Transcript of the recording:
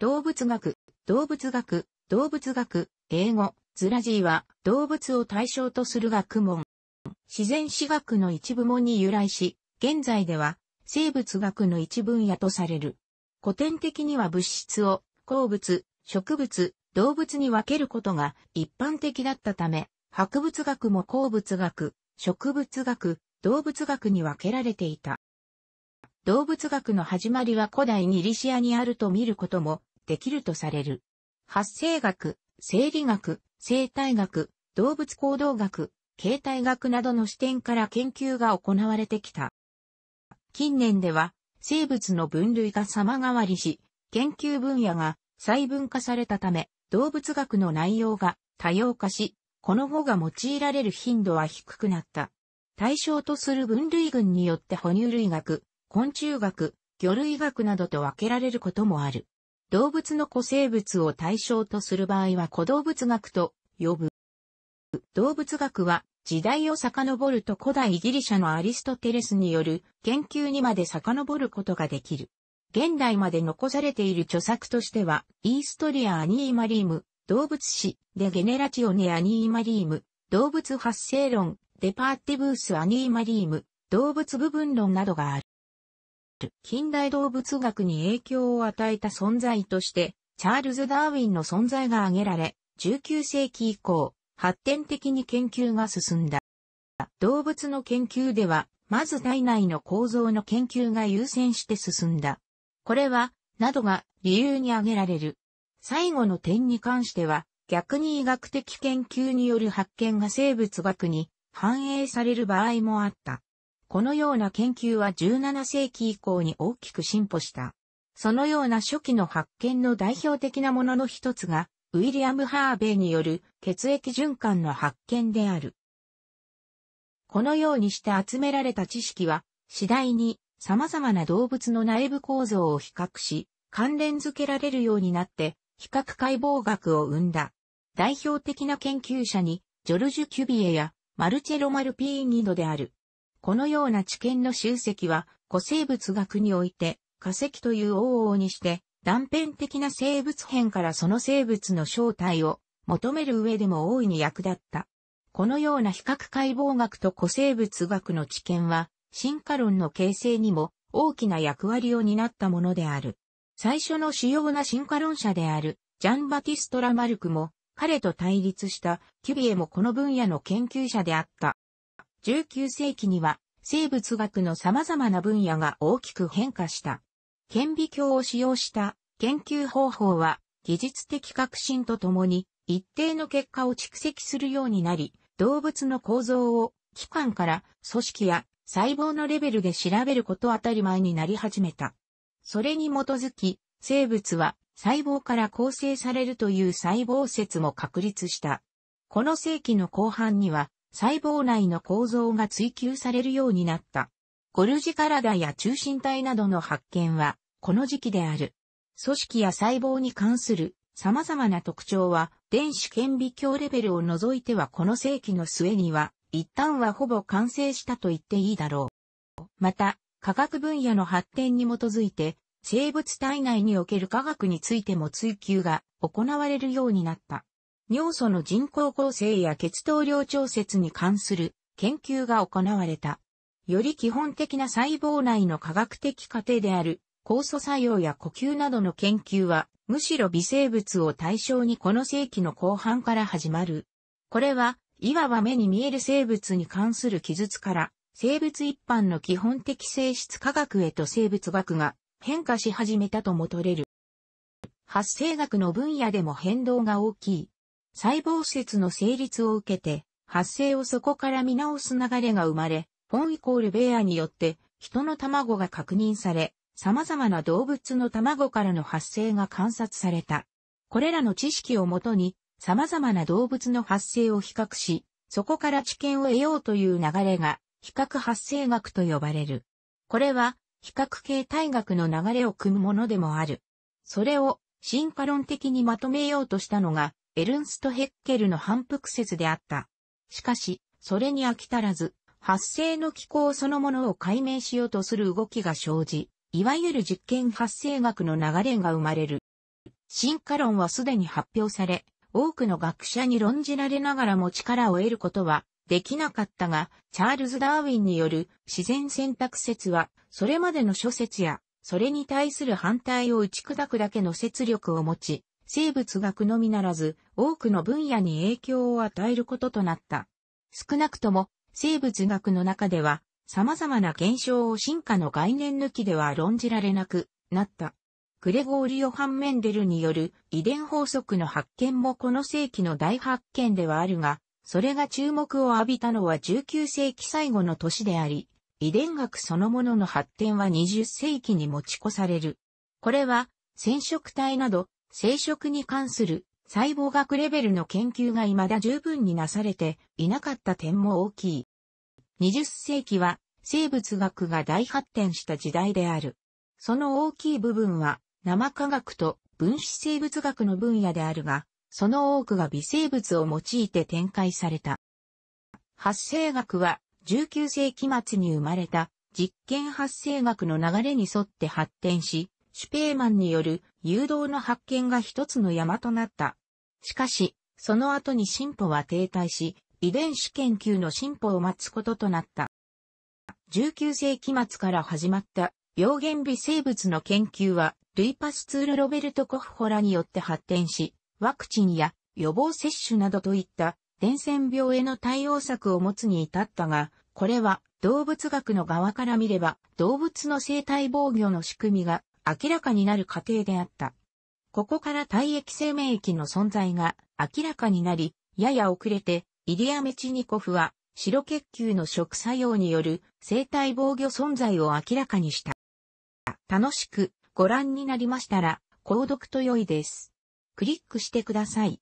動物学、動物学、動物学、英語、ズラジーは動物を対象とする学問。自然史学の一部門に由来し、現在では生物学の一分野とされる。古典的には物質を鉱物、植物、動物に分けることが一般的だったため、博物学も鉱物学、植物学、動物学に分けられていた。動物学の始まりは古代ギリシアにあると見ることもできるとされる。発生学、生理学、生態学、動物行動学、形態学などの視点から研究が行われてきた。近年では、生物の分類が様変わりし、研究分野が細分化されたため、動物学の内容が多様化し、この語が用いられる頻度は低くなった。対象とする分類群によって哺乳類学、昆虫学、魚類学などと分けられることもある。動物の古生物を対象とする場合は古動物学と呼ぶ。動物学は時代を遡ると古代ギリシャのアリストテレスによる研究にまで遡ることができる。現代まで残されている著作としては、イーストリア・アニーマリーム、動物史、デ・ゲネラチオネ・アニーマリーム、動物発生論、デパーティブース・アニーマリーム、動物部分論などがある。近代動物学に影響を与えた存在として、チャールズ・ダーウィンの存在が挙げられ、19世紀以降、発展的に研究が進んだ。動物の研究では、まず体内の構造の研究が優先して進んだ。これは、などが理由に挙げられる。最後の点に関しては、逆に医学的研究による発見が生物学に反映される場合もあった。このような研究は17世紀以降に大きく進歩した。そのような初期の発見の代表的なものの一つが、ウィリアム・ハーベイによる血液循環の発見である。このようにして集められた知識は、次第に様々な動物の内部構造を比較し、関連付けられるようになって、比較解剖学を生んだ。代表的な研究者に、ジョルジュ・キュビエやマルチェロ・マルピーニドである。このような知見の集積は、古生物学において、化石という往々にして、断片的な生物編からその生物の正体を求める上でも大いに役立った。このような比較解剖学と古生物学の知見は、進化論の形成にも大きな役割を担ったものである。最初の主要な進化論者である、ジャンバティストラ・マルクも、彼と対立したキュビエもこの分野の研究者であった。19世紀には生物学の様々な分野が大きく変化した。顕微鏡を使用した研究方法は技術的革新とともに一定の結果を蓄積するようになり、動物の構造を器官から組織や細胞のレベルで調べること当たり前になり始めた。それに基づき、生物は細胞から構成されるという細胞説も確立した。この世紀の後半には、細胞内の構造が追求されるようになった。ゴルジ体や中心体などの発見は、この時期である。組織や細胞に関する様々な特徴は、電子顕微鏡レベルを除いてはこの世紀の末には、一旦はほぼ完成したと言っていいだろう。また、科学分野の発展に基づいて、生物体内における科学についても追求が行われるようになった。尿素の人工構成や血糖量調節に関する研究が行われた。より基本的な細胞内の科学的過程である酵素作用や呼吸などの研究は、むしろ微生物を対象にこの世紀の後半から始まる。これは、いわば目に見える生物に関する記述から、生物一般の基本的性質科学へと生物学が変化し始めたともとれる。発生学の分野でも変動が大きい。細胞説の成立を受けて、発生をそこから見直す流れが生まれ、ポンイコールベアによって人の卵が確認され、様々な動物の卵からの発生が観察された。これらの知識をもとに、様々な動物の発生を比較し、そこから知見を得ようという流れが、比較発生学と呼ばれる。これは、比較形態学の流れを組むものでもある。それを、進化論的にまとめようとしたのが、エルンスト・ヘッケルの反復説であった。しかし、それに飽き足らず、発生の気候そのものを解明しようとする動きが生じ、いわゆる実験発生学の流れが生まれる。進化論はすでに発表され、多くの学者に論じられながらも力を得ることはできなかったが、チャールズ・ダーウィンによる自然選択説は、それまでの諸説や、それに対する反対を打ち砕くだけの説力を持ち、生物学のみならず、多くの分野に影響を与えることとなった。少なくとも、生物学の中では、様々な現象を進化の概念抜きでは論じられなくなった。グレゴーリオ・ハンメンデルによる遺伝法則の発見もこの世紀の大発見ではあるが、それが注目を浴びたのは19世紀最後の年であり、遺伝学そのものの発展は20世紀に持ち越される。これは、染色体など生殖に関する細胞学レベルの研究が未だ十分になされていなかった点も大きい。20世紀は生物学が大発展した時代である。その大きい部分は生化学と分子生物学の分野であるが、その多くが微生物を用いて展開された。発生学は19世紀末に生まれた実験発生学の流れに沿って発展し、シュペーマンによる誘導の発見が一つの山となった。しかし、その後に進歩は停滞し、遺伝子研究の進歩を待つこととなった。19世紀末から始まった病原微生物の研究は、ルイパスツール・ロベルト・コフホラによって発展し、ワクチンや予防接種などといった伝染病への対応策を持つに至ったが、これは動物学の側から見れば動物の生態防御の仕組みが明らかになる過程であった。ここから体液生命液の存在が明らかになり、やや遅れて、イリア・メチニコフは、白血球の食作用による生体防御存在を明らかにした。楽しくご覧になりましたら、購読と良いです。クリックしてください。